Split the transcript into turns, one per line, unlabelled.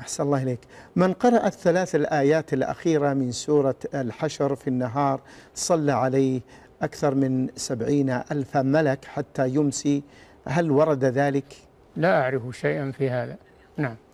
أحسن الله إليك من قرأ الثلاث الآيات الأخيرة من سورة الحشر في النهار صلى عليه أكثر من سبعين ألف ملك حتى يمسي هل ورد ذلك؟
لا أعرف شيئا في هذا نعم